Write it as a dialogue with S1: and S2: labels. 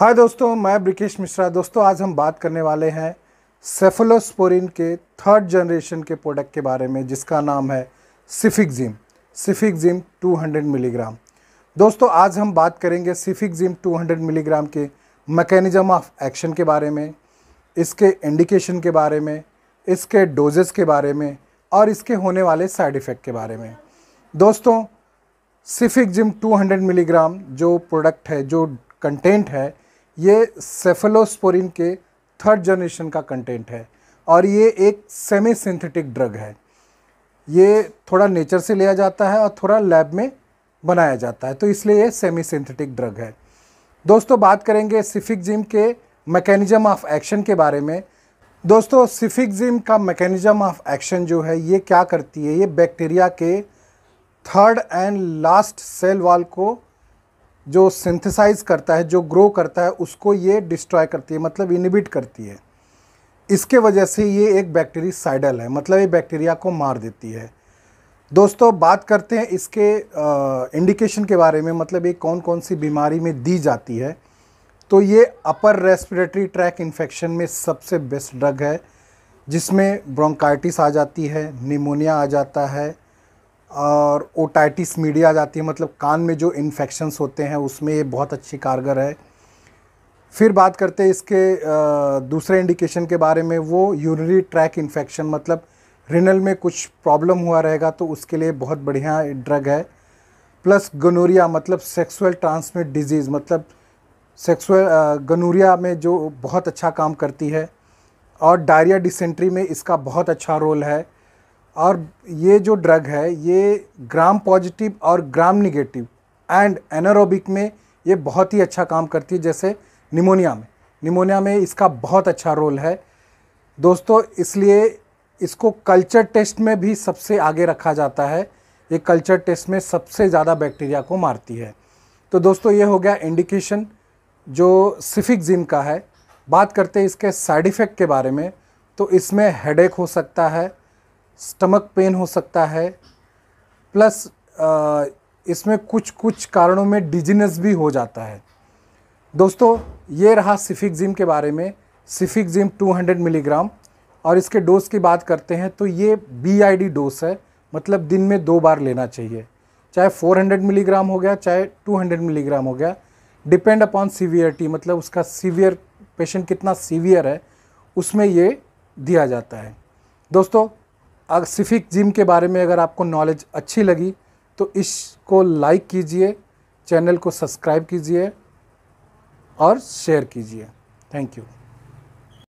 S1: हाय दोस्तों मैं ब्रिकेश मिश्रा दोस्तों आज हम बात करने वाले हैं सेफलोस्पोरिन के थर्ड जनरेशन के प्रोडक्ट के बारे में जिसका नाम है सिफिकजिम सिफिकजिम 200 मिलीग्राम दोस्तों आज हम बात करेंगे सिफिकजिम 200 मिलीग्राम के मैकेनिज्म ऑफ एक्शन के बारे में इसके इंडिकेशन के बारे में इसके डोजेस के बारे में और इसके होने वाले साइड इफ़ेक्ट के बारे में दोस्तों सिफिक जिम 200 मिलीग्राम जो प्रोडक्ट है जो कंटेंट है ये सेफेलोस्पोरिन के थर्ड जनरेशन का कंटेंट है और ये एक सेमी सिंथेटिक ड्रग है ये थोड़ा नेचर से लिया जाता है और थोड़ा लैब में बनाया जाता है तो इसलिए ये सेमी सिंथेटिक ड्रग है दोस्तों बात करेंगे सिफिकजिम के मैकेनिज्म ऑफ एक्शन के बारे में दोस्तों सिफिकजिम का मैकेनिज्म ऑफ एक्शन जो है ये क्या करती है ये बैक्टीरिया के third and last cell wall को जो सिंथेसाइज करता है जो ग्रो करता है उसको ये डिस्ट्रॉय करती है मतलब इनिबिट करती है इसके वजह से ये एक साइडल है मतलब ये बैक्टीरिया को मार देती है दोस्तों बात करते हैं इसके इंडिकेशन के बारे में मतलब ये कौन कौन सी बीमारी में दी जाती है तो ये अपर रेस्पिरेटरी ट्रैक इन्फेक्शन में सबसे बेस्ट ड्रग है जिसमें ब्रोंकाइटिस आ जाती है निमोनिया आ जाता है और ओटाइटिस मीडिया आ जाती है मतलब कान में जो इन्फेक्शंस होते हैं उसमें ये बहुत अच्छी कारगर है फिर बात करते हैं इसके दूसरे इंडिकेशन के बारे में वो यूरिनरी ट्रैक इन्फेक्शन मतलब रिनल में कुछ प्रॉब्लम हुआ रहेगा तो उसके लिए बहुत बढ़िया ड्रग है प्लस गनोरिया मतलब सेक्सुअल ट्रांसमिट डिजीज़ मतलब सेक्सुअल गनोरिया में जो बहुत अच्छा काम करती है और डायरिया डिसेंट्री में इसका बहुत अच्छा रोल है और ये जो ड्रग है ये ग्राम पॉजिटिव और ग्राम निगेटिव एंड एनारोबिक में ये बहुत ही अच्छा काम करती है जैसे निमोनिया में निमोनिया में इसका बहुत अच्छा रोल है दोस्तों इसलिए इसको कल्चर टेस्ट में भी सबसे आगे रखा जाता है ये कल्चर टेस्ट में सबसे ज़्यादा बैक्टीरिया को मारती है तो दोस्तों ये हो गया इंडिकेशन जो सिफिक जिम का है बात करते हैं इसके साइड इफ़ेक्ट के बारे में तो इसमें हेडेक हो सकता है स्टमक पेन हो सकता है प्लस आ, इसमें कुछ कुछ कारणों में डिजीनेस भी हो जाता है दोस्तों ये रहा सिफिक जिम के बारे में सिफिक जिम 200 मिलीग्राम और इसके डोज की बात करते हैं तो ये बीआईडी डोज है मतलब दिन में दो बार लेना चाहिए चाहे 400 मिलीग्राम हो गया चाहे 200 मिलीग्राम हो गया डिपेंड अपॉन सीवियरिटी मतलब उसका सीवियर पेशेंट कितना सीवियर है उसमें ये दिया जाता है दोस्तों सिफिक जिम के बारे में अगर आपको नॉलेज अच्छी लगी तो इसको लाइक कीजिए चैनल को सब्सक्राइब कीजिए और शेयर कीजिए थैंक यू